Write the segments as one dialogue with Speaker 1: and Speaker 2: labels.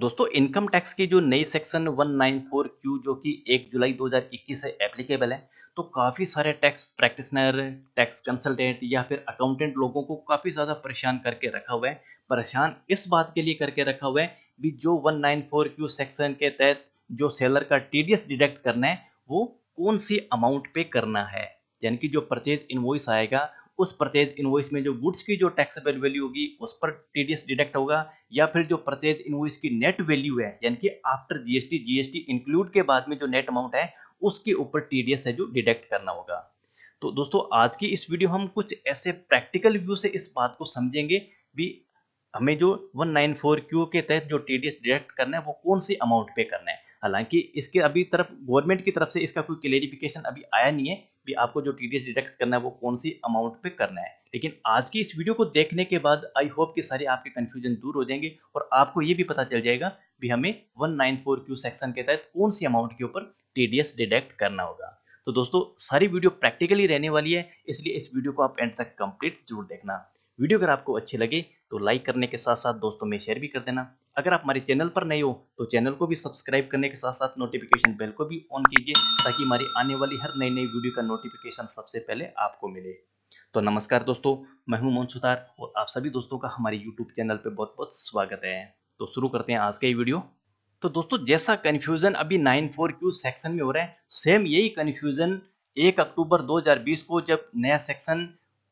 Speaker 1: दोस्तों income tax की जो नई सेक्शन 194 क्यू जो कि 1 जुलाई 2021 से एप्लीकेबल है तो काफ़ी सारे टैक्स प्रैक्टिसनर टैक्स कंसल्टेंट या फिर अकाउंटेंट लोगों को काफ़ी ज़्यादा परेशान करके रखा हुआ है परेशान इस बात के लिए करके रखा हुआ है कि जो 194 क्यू सेक्शन के तहत जो सेलर का टीडीएस डिडक्ट करना है वो कौन सी अमाउंट पे करना है यानी कि जो परचेज इन्वॉइस आएगा उस परचेज इनवॉइस में जो गुड्स की जो टैक्स वैल्यू होगी उस पर टीडीएस डिडक्ट होगा या फिर जो परचेज इनवॉइस की नेट वैल्यू है यानी कि आफ्टर जीएसटी जीएसटी इंक्लूड के बाद में जो नेट अमाउंट है उसके ऊपर टीडीएस है जो डिडक्ट करना होगा तो दोस्तों आज की इस वीडियो हम कुछ ऐसे प्रैक्टिकल व्यू से इस बात को समझेंगे भी हमें जो 194Q के तहत जो टी डी डिडक्ट करना है वो कौन सी अमाउंट पे करना है हालांकि इसके अभी तरफ गवर्नमेंट की तरफ से इसका कोई क्लेरिफिकेशन अभी आया नहीं है भी आपको जो टी डिडक्ट करना है वो कौन सी अमाउंट पे करना है लेकिन आज की इस वीडियो को देखने के बाद आई होप कि सारे आपके कन्फ्यूजन दूर हो जाएंगे और आपको ये भी पता चल जाएगा भी हमें 194 क्यू सेक्शन के तहत कौन सी अमाउंट के ऊपर टीडीएस डिडक्ट करना होगा तो दोस्तों सारी वीडियो प्रैक्टिकली रहने वाली है इसलिए इस वीडियो को आप एंड तक कंप्लीट जरूर देखना वीडियो अगर आपको अच्छी लगे तो लाइक करने के साथ साथ दोस्तों में शेयर भी कर देना अगर आप हमारे चैनल पर नए हो तो चैनल को भी सब्सक्राइब करने के साथ साथ नोटिफिकेशन बेल को भी ऑन कीजिए ताकि हमारी आने वाली हर नई नई वीडियो का नोटिफिकेशन सबसे पहले आपको मिले तो नमस्कार दोस्तों मैं हूं मोहन सुतार और आप सभी दोस्तों का हमारे यूट्यूब चैनल पर बहुत बहुत स्वागत है तो शुरू करते हैं आज का ये वीडियो तो दोस्तों जैसा कन्फ्यूजन अभी नाइन फोर क्यू सेक्शन में हो रहा है सेम यही कन्फ्यूजन एक अक्टूबर 2020 को जब नया सेक्शन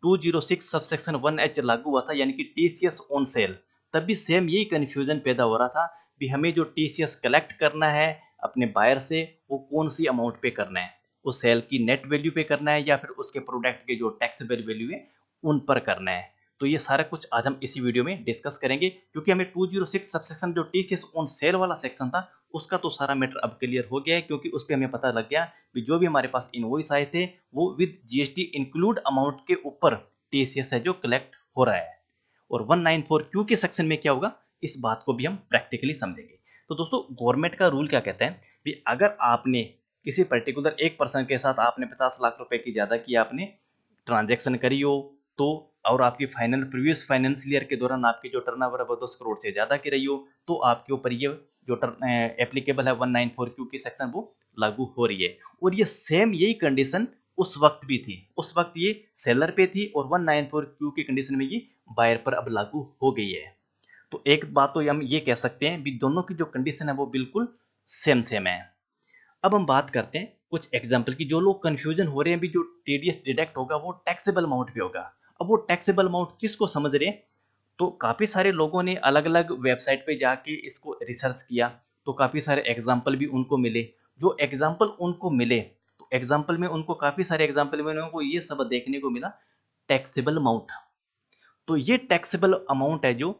Speaker 1: 206 सबसेक्शन एच लागू हुआ था यानी कि टीसीएस ऑन सेल तब भी सेम यही कन्फ्यूजन पैदा हो रहा था भी हमें जो टीसीएस कलेक्ट करना है अपने बायर से वो कौन सी अमाउंट पे करना है उस सेल की नेट वैल्यू पे करना है या फिर उसके प्रोडक्ट के जो टैक्सेबल वैल्यू है उन पर करना है तो ये सारा कुछ आज हम इसी वीडियो में डिस्कस करेंगे क्योंकि हमें 206 सबसेक्शन जो टी सी ऑन सेल वाला सेक्शन था उसका तो सारा मैटर अब क्लियर हो गया है क्योंकि उस पर हमें पता लग गया कि जो भी हमारे पास इनवॉइस आए थे वो विद जीएसटी इंक्लूड अमाउंट के ऊपर टी है जो कलेक्ट हो रहा है और 194 के सेक्शन में क्या होगा इस बात को भी हम प्रैक्टिकली समझेंगे तो दोस्तों गवर्नमेंट का रूल क्या कहता है भी अगर आपने किसी पर्टिकुलर एक पर्सन के साथ आपने पचास लाख रुपए की ज़्यादा की आपने ट्रांजेक्शन करी हो तो और आपके फाइनल प्रीवियस फाइनेंशियल ईयर के दौरान आपके जो टर्न ओवर है दस करोड़ से ज़्यादा की रही हो तो आपके ऊपर ये जो टर्न एप्लीकेबल है वन नाइन फोर क्यू की सेक्शन वो लागू हो रही है और ये सेम यही कंडीशन उस वक्त भी थी उस वक्त ये सेलर पे थी और वन नाइन फोर क्यू की कंडीशन में ये बायर पर अब लागू हो गई है तो एक बात तो हम ये कह सकते हैं भी दोनों की जो कंडीशन है वो बिल्कुल सेम सेम है अब हम बात करते हैं कुछ एग्जाम्पल की जो लोग कंफ्यूजन हो रहे हैं भी जो टीडीएस डिडक्ट होगा वो टैक्सेबल अमाउंट पे होगा अब वो टैक्सेबल अमाउंट किसको समझ रहे तो काफ़ी सारे लोगों ने अलग अलग वेबसाइट पे जाके इसको रिसर्च किया तो काफ़ी सारे एग्जाम्पल भी उनको मिले जो एग्जाम्पल उनको मिले तो एग्जाम्पल में उनको काफ़ी सारे एग्जाम्पल में उनको ये सब देखने को मिला टैक्सेबल अमाउंट तो ये टैक्सेबल अमाउंट है जो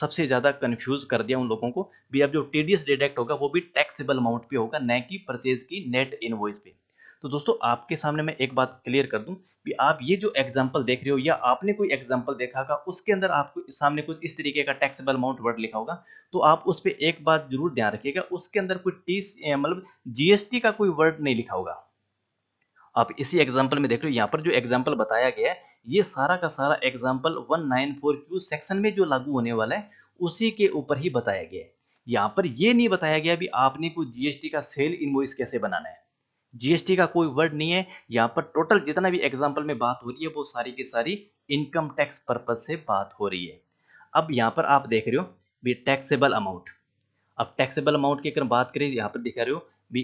Speaker 1: सबसे ज़्यादा कंफ्यूज कर दिया उन लोगों को भी अब जो टीडीएस डिडक्ट होगा वो भी टैक्सेबल अमाउंट पे होगा न कि परचेज की नेट इनवॉइस पे तो दोस्तों आपके सामने मैं एक बात क्लियर कर दूं कि आप ये जो एग्जाम्पल देख रहे हो या आपने कोई एग्जाम्पल देखा होगा उसके अंदर आपको सामने कुछ इस तरीके का टैक्सेबल अमाउंट वर्ड लिखा होगा तो आप उस पर एक बात जरूर ध्यान रखिएगा उसके अंदर कोई टी मतलब जीएसटी का कोई वर्ड नहीं लिखा होगा आप इसी एग्जाम्पल में देख रहे हो यहाँ पर जो एग्जाम्पल बताया गया है ये सारा का सारा एग्जाम्पल फोर क्यू सेक्शन में जो लागू होने वाला है उसी के ऊपर ही बताया गया है यहाँ पर ये नहीं बताया गया भी आपने कोई जीएसटी का सेल इनवॉइस कैसे बनाना है जीएसटी का कोई वर्ड नहीं है यहाँ पर टोटल जितना भी एग्जाम्पल में बात हो रही है वो सारी की सारी इनकम टैक्स पर्पज से बात हो रही है अब यहाँ पर आप देख रहे हो भी टैक्सेबल अमाउंट अब टैक्सेबल अमाउंट की अगर बात करें यहाँ पर दिखा रहे हो भी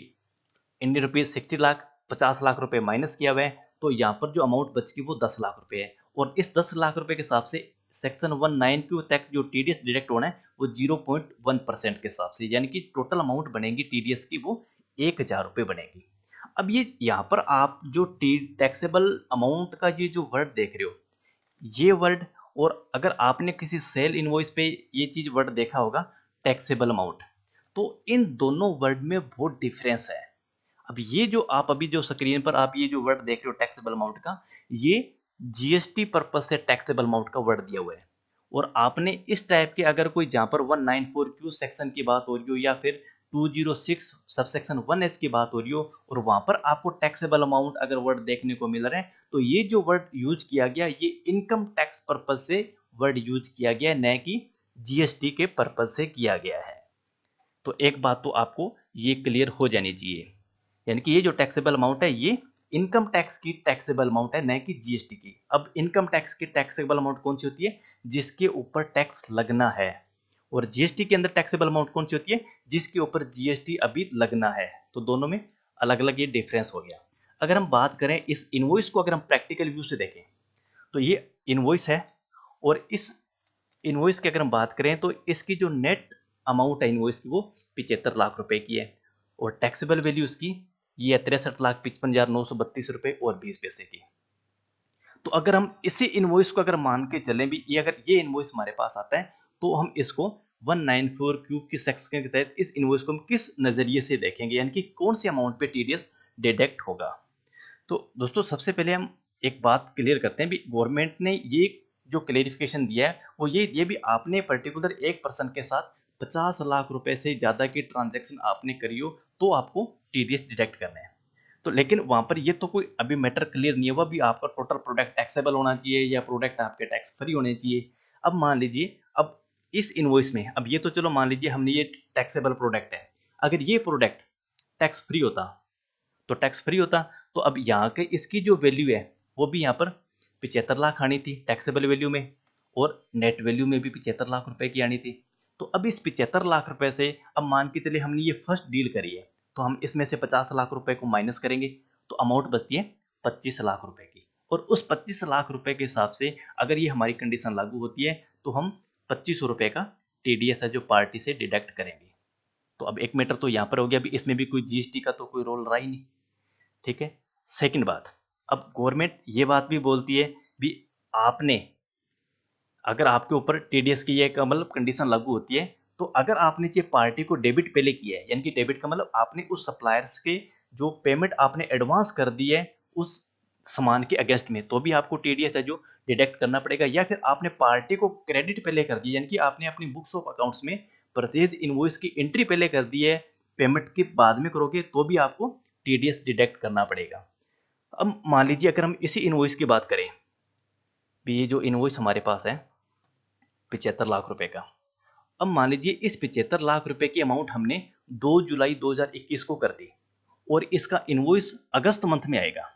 Speaker 1: इंडियन रुपीज सिक्सटी लाख पचास लाख रुपए माइनस किया हुआ है तो यहाँ पर जो अमाउंट बच गई वो दस लाख रुपए है और इस दस लाख रुपए के हिसाब से सेक्शन वन नाइन क्यू तक जो टी डी एस डिडक्ट होना है वो जीरो पॉइंट वन परसेंट के हिसाब से यानी कि टोटल अमाउंट बनेगी टी डी एस की वो एक हजार रुपए बनेगी अब ये यहाँ पर आप जो टी टैक्सेबल अमाउंट का ये जो वर्ड देख रहे हो ये वर्ड और अगर आपने किसी सेल इनवॉइस पे ये चीज़ वर्ड देखा होगा टैक्सेबल अमाउंट तो इन दोनों वर्ड में बहुत डिफरेंस है अब ये जो आप अभी जो स्क्रीन पर आप ये जो वर्ड देख रहे हो टैक्सेबल अमाउंट का ये जीएसटी पर्पज से टैक्सेबल अमाउंट का वर्ड दिया हुआ है और आपने इस टाइप के अगर कोई जहां पर one nine four Q section की बात हो रही हो या फिर 206 सबसेक्शन 1h की बात हो रही हो और वहां पर आपको टैक्सेबल अमाउंट अगर वर्ड देखने को मिल रहे हैं तो ये जो वर्ड यूज किया गया ये इनकम टैक्स पर्पज से वर्ड यूज किया गया है न कि जीएसटी के पर्पज से किया गया है तो एक बात तो आपको ये क्लियर हो जानी चाहिए यानी कि ये जो टैक्सेबल अमाउंट है ये इनकम टैक्स की टैक्सेबल अमाउंट है न कि जीएसटी की अब इनकम टैक्स की टैक्सेबल अमाउंट कौन सी होती है जिसके ऊपर टैक्स लगना है और जीएसटी के अंदर टैक्सेबल अमाउंट कौन सी होती है जिसके ऊपर जीएसटी अभी लगना है तो दोनों में अलग अलग ये डिफरेंस हो गया अगर हम बात करें इस इन्वॉइस को अगर हम प्रैक्टिकल व्यू से देखें तो ये इन्वॉइस है और इस इन्वॉइस की अगर हम बात करें तो इसकी जो नेट अमाउंट है इन्वॉइस की वो पिचहत्तर लाख रुपए की है और टैक्सेबल वैल्यू इसकी ये है तिरसठ लाख पचपन हज़ार नौ सौ बत्तीस रुपए और बीस पैसे की तो अगर हम इसी इन्वॉइस को अगर मान के चलें भी ये अगर ये इन्वॉइस हमारे पास आता है तो हम इसको 194 क्यूब की सेक्शन के तहत इस इनवॉइस को हम किस नज़रिए से देखेंगे यानी कि कौन से अमाउंट पे टीडीएस डिडक्ट होगा तो दोस्तों सबसे पहले हम एक बात क्लियर करते हैं भी गवर्नमेंट ने ये जो क्लेरिफिकेशन दिया है वो ये दिया भी आपने पर्टिकुलर एक पर्सन के साथ पचास लाख रुपए से ज़्यादा की ट्रांजेक्शन आपने करी हो तो आपको टी डिडक्ट करना है तो लेकिन वहां पर ये तो कोई अभी मैटर क्लियर नहीं हुआ भी आपका टोटल प्रोडक्ट टैक्सेबल होना चाहिए या प्रोडक्ट आपके टैक्स फ्री होने चाहिए अब मान लीजिए अब इस इनवॉइस में अब ये तो चलो मान लीजिए हमने ये टैक्सेबल प्रोडक्ट है अगर ये प्रोडक्ट टैक्स फ्री होता तो टैक्स फ्री होता तो अब यहाँ के इसकी जो वैल्यू है वो भी यहाँ पर पिचहत्तर लाख आनी थी टैक्सेबल वैल्यू में और नेट वैल्यू में भी पिचहत्तर लाख रुपए की आनी थी तो अब इस पिचहत्तर लाख रुपए से अब मान के चले हमने ये फर्स्ट डील करी है तो हम इसमें से पचास लाख रुपए को माइनस करेंगे तो अमाउंट बचती है पच्चीस लाख रुपए की और उस पच्चीस लाख रुपए के हिसाब से अगर ये हमारी कंडीशन लागू होती है तो हम पच्चीस सौ रुपये का टीडीएस है जो पार्टी से डिडक्ट करेंगे तो अब एक मैटर तो यहां पर हो गया अभी इसमें भी कोई जीएसटी का तो कोई रोल रहा ही नहीं ठीक है सेकंड बात अब गवर्नमेंट ये बात भी बोलती है भी आपने अगर आपके ऊपर टीडीएस की यह मतलब कंडीशन लागू होती है तो अगर आपने जो पार्टी को डेबिट पहले किया है यानी कि डेबिट का मतलब आपने उस सप्लायर्स के जो पेमेंट आपने एडवांस कर दी है उस सामान के अगेंस्ट में तो भी आपको टीडीएस है जो डिडक्ट करना पड़ेगा या फिर आपने पार्टी को क्रेडिट पहले कर दिया यानी कि आपने अपनी बुक्स ऑफ अकाउंट्स में परचेज इनवॉइस की एंट्री पहले कर दी है पेमेंट के बाद में करोगे तो भी आपको टी डिडक्ट करना पड़ेगा अब मान लीजिए अगर हम इसी इनवॉइस की बात करें तो ये जो इन्वॉइस हमारे पास है पिचहत्तर लाख रुपए का अब मान लीजिए इस पिचहत्तर लाख रुपए की अमाउंट हमने 2 जुलाई 2021 को कर दी और इसका इन्वॉइस अगस्त मंथ में आएगा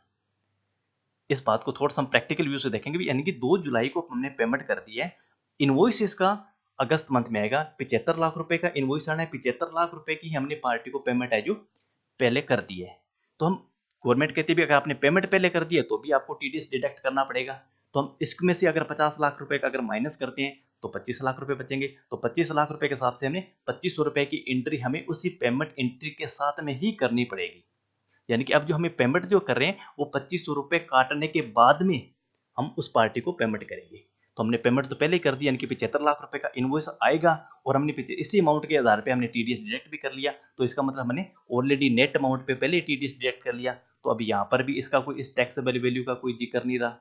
Speaker 1: इस बात को थोड़ा सा प्रैक्टिकल व्यू से देखेंगे यानी कि दो जुलाई को हमने पेमेंट कर दी है इन्वॉइस इसका अगस्त मंथ में आएगा पिछहत्तर लाख रुपए का इन्वॉइस आना है पिछहत्तर लाख रुपए की हमने पार्टी को पेमेंट है जो पहले कर दी है तो हम गवर्नमेंट कहती भी अगर आपने पेमेंट पहले कर दिया तो भी आपको टीडीएस डिडक्ट करना पड़ेगा तो हम इसमें से अगर पचास लाख रुपए का अगर माइनस करते हैं तो पच्चीस लाख रुपए बचेंगे तो पच्चीस लाख रुपए के हिसाब से हमने पच्चीस रुपए की एंट्री हमें उसी पेमेंट एंट्री के साथ में ही करनी पड़ेगी यानी कि अब जो हमें पेमेंट जो कर रहे हैं वो पच्चीस सौ रुपये काटने के बाद में हम उस पार्टी को पेमेंट करेंगे तो हमने पेमेंट तो पहले ही कर दी यानी कि पचहत्तर लाख रुपए का इन्वॉइस आएगा और हमने इसी अमाउंट के आधार पे हमने टीडीएस डिडक्ट भी कर लिया तो इसका मतलब हमने ऑलरेडी नेट अमाउंट पे पहले टीडीएस डिडक्ट कर लिया तो अब यहाँ पर भी इसका कोई इस टैक्सेबल वैल्यू का कोई जिक्र नहीं रहा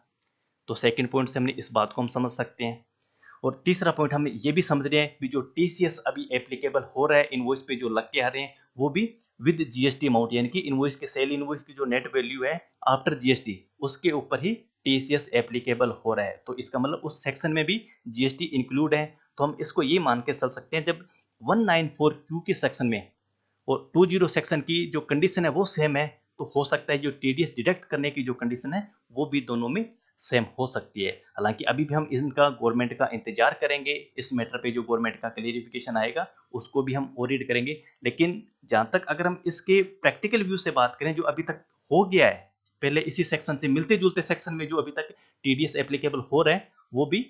Speaker 1: तो सेकेंड पॉइंट से हमने इस बात को हम समझ सकते हैं और तीसरा पॉइंट हम ये भी समझ रहे हैं कि जो टी अभी एप्लीकेबल हो रहा है इन्वॉइस पे जो लग के आ रहे हैं वो भी विद जीएसटी अमाउंट यानी कि इनवॉइस के सेल इनवॉइस की जो नेट वैल्यू है आफ्टर जीएसटी उसके ऊपर ही टीसीएस एप्लीकेबल हो रहा है तो इसका मतलब उस सेक्शन में भी जीएसटी इंक्लूड है तो हम इसको ये मान के चल सकते हैं जब 194 क्यू के सेक्शन में और 20 सेक्शन की जो कंडीशन है वो सेम है तो हो सकता है जो टीडीएस डिडक्ट करने की जो कंडीशन है वो भी दोनों में सेम हो सकती है हालांकि अभी भी हम इनका गवर्नमेंट का इंतजार करेंगे इस मैटर पे जो गवर्नमेंट का क्लेरिफिकेशन आएगा उसको भी हम ओरिड करेंगे लेकिन जहां तक अगर हम इसके प्रैक्टिकल व्यू से बात करें जो अभी तक हो गया है पहले इसी सेक्शन से मिलते जुलते सेक्शन में जो अभी तक टी एप्लीकेबल हो रहे हैं वो भी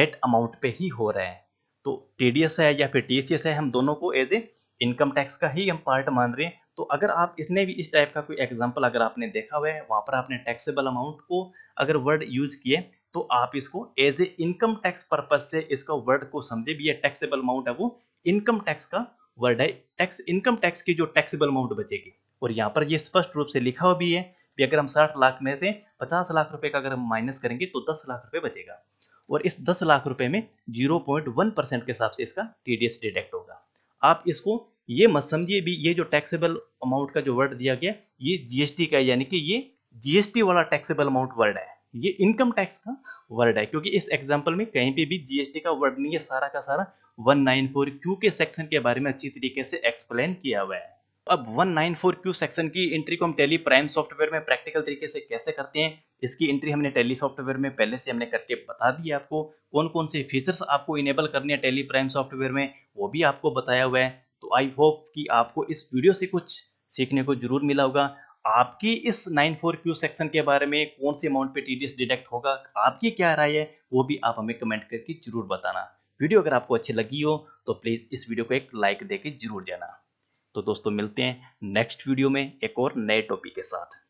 Speaker 1: नेट अमाउंट पे ही हो रहे हैं तो टी है या फिर टी है हम दोनों को एज ए इनकम टैक्स का ही हम पार्ट मान रहे हैं तो अगर आप इसने भी इस टाइप का कोई एग्जाम्पल अगर आपने देखा हुआ है वहां पर आपने टैक्सेबल अमाउंट को अगर वर्ड यूज किए तो आप इसको as a income tax purpose से इसका वर्ड को समझे भी ये टैक्सेबल अमाउंट है वो इनकम टैक्स का वर्ड है टैक्स इनकम टैक्स की जो टैक्सेबल अमाउंट बचेगी और यहाँ पर ये स्पष्ट रूप से लिखा हुआ भी है कि अगर हम साठ लाख में से पचास लाख रुपए का अगर हम माइनस करेंगे तो दस लाख रुपए बचेगा और इस दस लाख रुपए में जीरो पॉइंट वन परसेंट के हिसाब से इसका टीडीएस डिडक्ट होगा आप इसको ये मत समझिए भी ये जो टैक्सेबल अमाउंट का जो वर्ड दिया गया ये जीएसटी का है यानी कि ये जीएसटी वाला टैक्सेबल अमाउंट वर्ड है ये इनकम टैक्स का वर्ड है क्योंकि इस एग्जाम्पल में कहीं पे भी जीएसटी का वर्ड नहीं है सारा का सारा क्यू के सेक्शन के बारे में अच्छी तरीके से एक्सप्लेन किया हुआ है अब क्यू सेक्शन की एंट्री को हम टेली प्राइम सॉफ्टवेयर में प्रैक्टिकल तरीके से कैसे करते हैं इसकी एंट्री हमने टेली सॉफ्टवेयर में पहले से हमने करके बता दी आपको कौन कौन से फीचर्स आपको इनेबल करने हैं टेली प्राइम सॉफ्टवेयर में वो भी आपको बताया हुआ है तो आई होप कि आपको इस वीडियो से कुछ सीखने को जरूर मिला होगा आपकी इस 94Q सेक्शन के बारे में कौन से अमाउंट पे टीडीएस डिडक्ट होगा आपकी क्या राय है वो भी आप हमें कमेंट करके जरूर बताना वीडियो अगर आपको अच्छी लगी हो तो प्लीज़ इस वीडियो को एक लाइक देके जरूर जाना तो दोस्तों मिलते हैं नेक्स्ट वीडियो में एक और नए टॉपिक के साथ